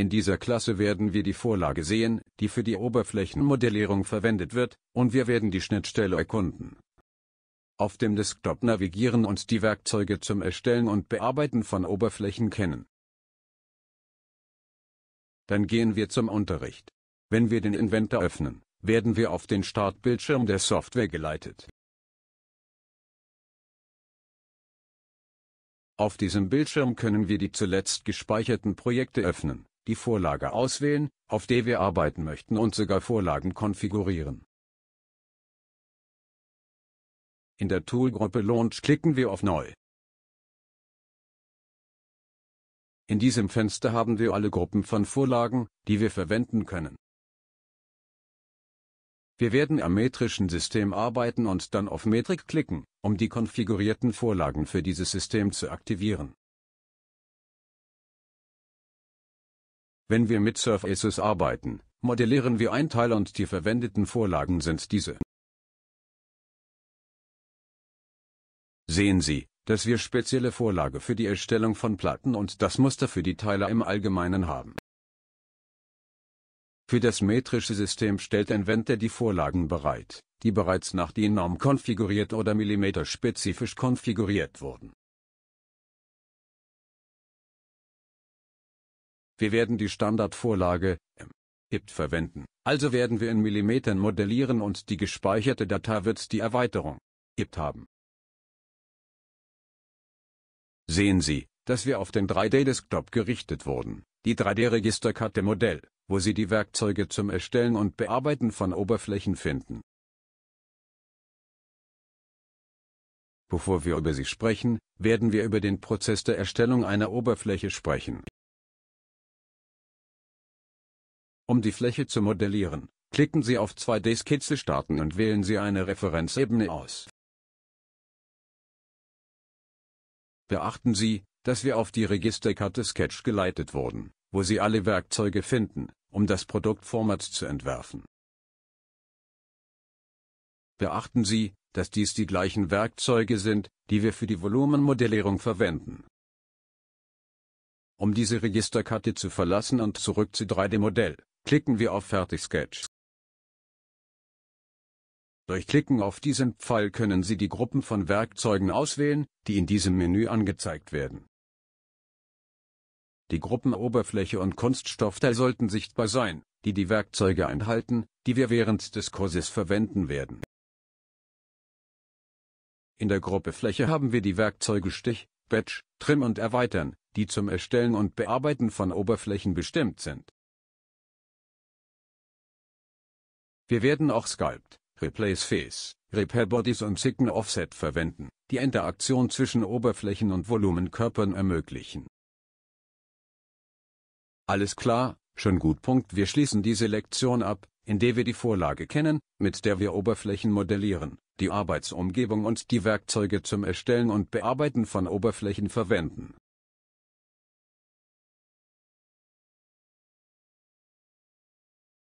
In dieser Klasse werden wir die Vorlage sehen, die für die Oberflächenmodellierung verwendet wird, und wir werden die Schnittstelle erkunden. Auf dem Desktop navigieren und die Werkzeuge zum Erstellen und Bearbeiten von Oberflächen kennen. Dann gehen wir zum Unterricht. Wenn wir den Inventor öffnen, werden wir auf den Startbildschirm der Software geleitet. Auf diesem Bildschirm können wir die zuletzt gespeicherten Projekte öffnen die Vorlage auswählen, auf der wir arbeiten möchten und sogar Vorlagen konfigurieren. In der Toolgruppe Launch klicken wir auf Neu. In diesem Fenster haben wir alle Gruppen von Vorlagen, die wir verwenden können. Wir werden am metrischen System arbeiten und dann auf Metrik klicken, um die konfigurierten Vorlagen für dieses System zu aktivieren. Wenn wir mit Surfaces arbeiten, modellieren wir ein Teil und die verwendeten Vorlagen sind diese. Sehen Sie, dass wir spezielle Vorlage für die Erstellung von Platten und das Muster für die Teile im Allgemeinen haben. Für das metrische System stellt Inventor die Vorlagen bereit, die bereits nach DIN Norm konfiguriert oder millimeterspezifisch konfiguriert wurden. Wir werden die Standardvorlage MIP ähm, verwenden, also werden wir in Millimetern modellieren und die gespeicherte Datei wird die Erweiterung IPT haben. Sehen Sie, dass wir auf den 3D-Desktop gerichtet wurden. Die 3D-Registerkarte Modell, wo Sie die Werkzeuge zum Erstellen und Bearbeiten von Oberflächen finden. Bevor wir über sie sprechen, werden wir über den Prozess der Erstellung einer Oberfläche sprechen. Um die Fläche zu modellieren, klicken Sie auf 2D-Skizze starten und wählen Sie eine Referenzebene aus. Beachten Sie, dass wir auf die Registerkarte Sketch geleitet wurden, wo Sie alle Werkzeuge finden, um das Produktformat zu entwerfen. Beachten Sie, dass dies die gleichen Werkzeuge sind, die wir für die Volumenmodellierung verwenden. Um diese Registerkarte zu verlassen und zurück zu 3D-Modell, Klicken wir auf Fertig Sketch. Durch Klicken auf diesen Pfeil können Sie die Gruppen von Werkzeugen auswählen, die in diesem Menü angezeigt werden. Die Gruppen Oberfläche und Kunststoffteil sollten sichtbar sein, die die Werkzeuge enthalten, die wir während des Kurses verwenden werden. In der Gruppe Fläche haben wir die Werkzeuge Stich, Batch, Trim und Erweitern, die zum Erstellen und Bearbeiten von Oberflächen bestimmt sind. Wir werden auch Sculpt, Replace Face, Repair Bodies und Sicken Offset verwenden, die Interaktion zwischen Oberflächen und Volumenkörpern ermöglichen. Alles klar, schon gut. Punkt. Wir schließen diese Lektion ab, indem wir die Vorlage kennen, mit der wir Oberflächen modellieren, die Arbeitsumgebung und die Werkzeuge zum Erstellen und Bearbeiten von Oberflächen verwenden.